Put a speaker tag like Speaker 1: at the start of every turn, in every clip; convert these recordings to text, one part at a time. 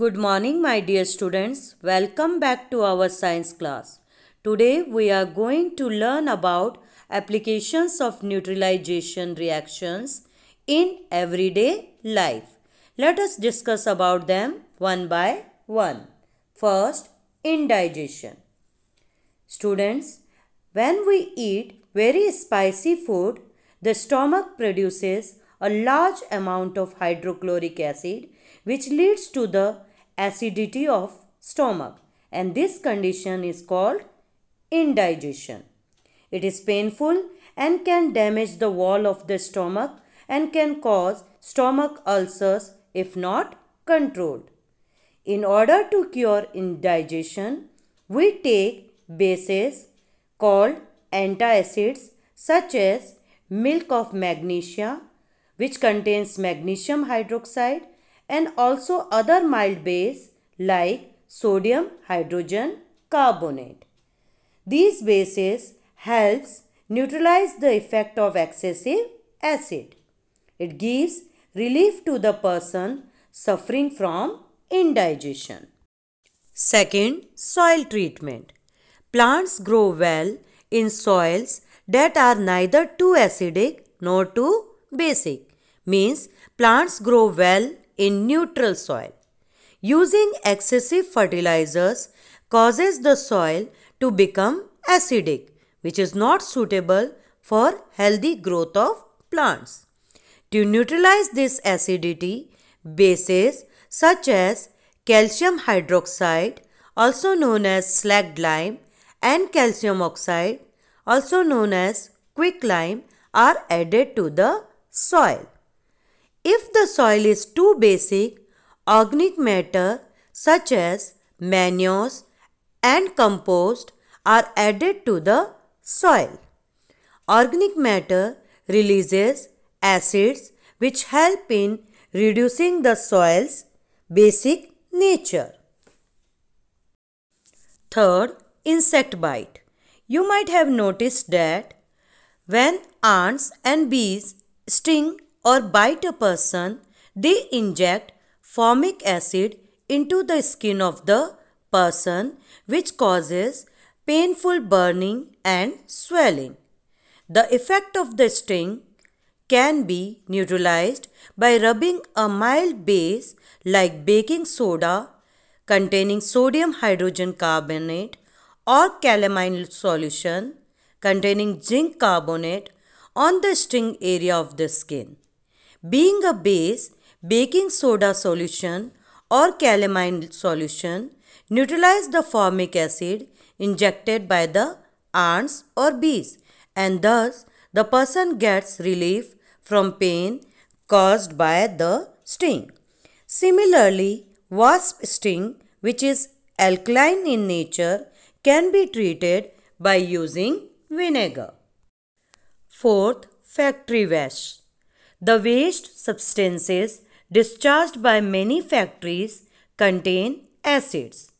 Speaker 1: Good morning my dear students. Welcome back to our science class. Today we are going to learn about applications of neutralization reactions in everyday life. Let us discuss about them one by one. First, indigestion. Students, when we eat very spicy food, the stomach produces a large amount of hydrochloric acid which leads to the acidity of stomach and this condition is called indigestion. It is painful and can damage the wall of the stomach and can cause stomach ulcers if not controlled. In order to cure indigestion, we take bases called antacids such as milk of magnesia which contains magnesium hydroxide and also other mild base like sodium hydrogen carbonate. These bases helps neutralize the effect of excessive acid. It gives relief to the person suffering from indigestion. Second, soil treatment. Plants grow well in soils that are neither too acidic nor too basic. Means plants grow well in neutral soil. Using excessive fertilizers causes the soil to become acidic, which is not suitable for healthy growth of plants. To neutralize this acidity, bases such as calcium hydroxide, also known as slaked lime, and calcium oxide, also known as quicklime, are added to the soil. If the soil is too basic, organic matter such as manures and compost are added to the soil. Organic matter releases acids which help in reducing the soil's basic nature. Third, insect bite. You might have noticed that when ants and bees sting or bite a person, they inject formic acid into the skin of the person which causes painful burning and swelling. The effect of the sting can be neutralized by rubbing a mild base like baking soda containing sodium hydrogen carbonate or calamine solution containing zinc carbonate on the sting area of the skin. Being a base, baking soda solution or calamine solution neutralize the formic acid injected by the ants or bees and thus the person gets relief from pain caused by the sting. Similarly, wasp sting which is alkaline in nature can be treated by using vinegar. Fourth, factory wash. The waste substances discharged by many factories contain acids.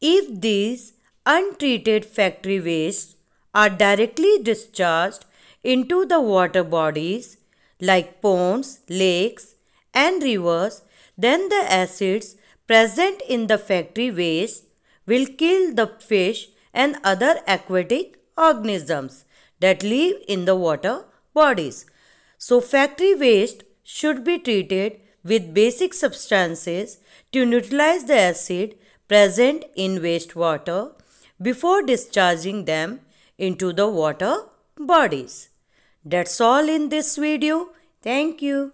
Speaker 1: If these untreated factory wastes are directly discharged into the water bodies like ponds, lakes, and rivers, then the acids present in the factory waste will kill the fish and other aquatic organisms that live in the water bodies. So factory waste should be treated with basic substances to neutralize the acid present in wastewater before discharging them into the water bodies. That's all in this video. Thank you.